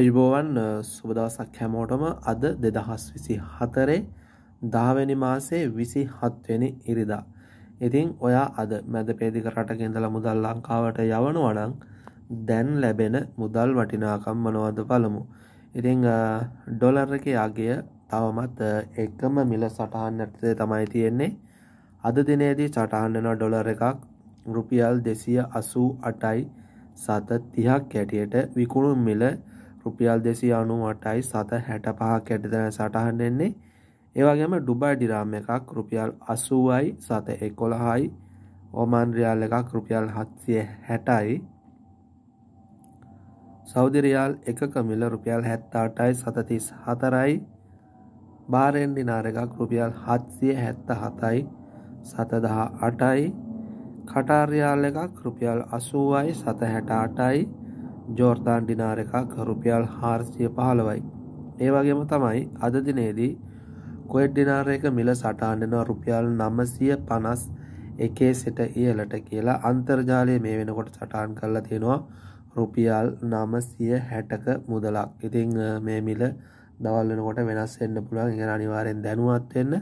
අයුබෝවන් සුබදවසක් හැමෝටම අද දෙදහස් විසි හතරේ දාවැනි මාසේ විසි හත්වෙනි ඉරිදා. ඉතිං ඔයා අද මැද පේදික රටගෙන්දල මුදල් ලංකාවට යවනවනං දැන් ලැබෙන මුදල් වටිනාකම් මනවද පළමු. ඉතිං ඩොලර් එක අගිය තවමත් එකම මිල සටහන් ඇතේ තමයි තියෙන්නේ අද දිනේදී සටහන්නෙන ඩොලර් එකක් රුපියල් දෙසිය අසූ අටයි සත තිහක් කැටියට විකුණුම් මිල රුපියල් දෙසි අනු අටයි සත හැට පහක් ඇටිතන සටහන් එන්නේ ඒවාගේම ඩුබයි ඩිරාම් එකක් රුපියල් අසුවයි සත එකොළහයි ඕමාන්රියල් එකක් රුපියල් හත්සිය හැටයි සෞදිරයාල් එකක මිල රුපියල් හැත්තාටයි සතතිස් හතරයි භාරෙන් දිනාරකක් රුපියල් හත්සිය හැත්ත හතයි සතදහා අටයි කටාර්යාල් එකක් රුපියල් අසුවයි සත හැට අටයි ජෝර්තාන් ඩිනාර එකක් රුපියල් හාර්සිය පහළවයි ඒවගේම තමයි අදදිනේදී කොෙඩ් ඩිනාර එක මිල සටාන්නෙන රුපියල් නමසිය පනස් එකේ සිට ඉහලට කියලා අන්තර්ජාලය මේ වෙනකොට සටාන් කරලා තියෙනවා රුපියල් නමසිය හැටක මුදලක් ඉතිං මේ මිල දවල් වෙනකොට වෙනස් එන්න පුළුවන් ඉගෙන අනිවාරයෙන් දැනුවත් වෙන්න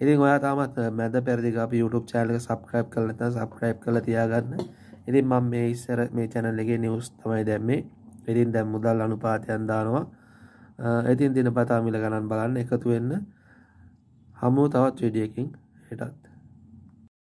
ඉතින් ඔයා තාමත් මැද පෙරදිග අපි YouTube channel එක subscribe කරලා නැත්නම් subscribe කරලා තියාගන්න ඉතින් මම මේ ඉස්සර මේ channel එකේ news තමයි දැම්මේ. ඉතින් දැන් මුදල් අනුපාතයන් දානවා. ඉතින් දිනපතා මිල ගණන් බලන්න එකතු වෙන්න. හමු තවත් වීඩියෝ එකකින් හෙටත්